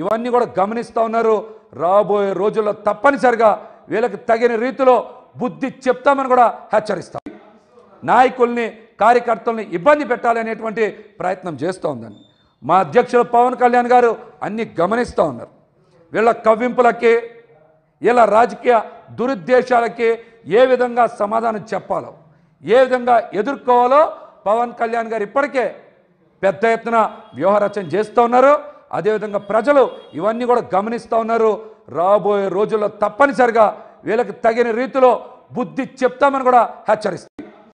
ఇవన్నీ కూడా గమనిస్తూ ఉన్నారు రాబోయే రోజుల్లో తప్పనిసరిగా వీళ్ళకి తగిన రీతిలో బుద్ధి చెప్తామని కూడా హెచ్చరిస్తాం నాయకుల్ని కార్యకర్తల్ని ఇబ్బంది పెట్టాలనేటువంటి ప్రయత్నం చేస్తూ ఉందని మా అధ్యక్షుడు పవన్ కళ్యాణ్ గారు అన్ని గమనిస్తూ ఉన్నారు వీళ్ళ కవ్వింపులకి వీళ్ళ రాజకీయ దురుద్దేశాలకి ఏ విధంగా సమాధానం చెప్పాలో ఏ విధంగా ఎదుర్కోవాలో పవన్ కళ్యాణ్ గారు ఇప్పటికే పెద్ద ఎత్తున వ్యూహరచన చేస్తూ ఉన్నారు అదేవిధంగా ప్రజలు ఇవన్నీ కూడా గమనిస్తూ ఉన్నారు రాబోయే రోజుల్లో తప్పనిసరిగా వీళ్ళకి తగిన రీతిలో బుద్ధి చెప్తామని కూడా హెచ్చరిస్తారు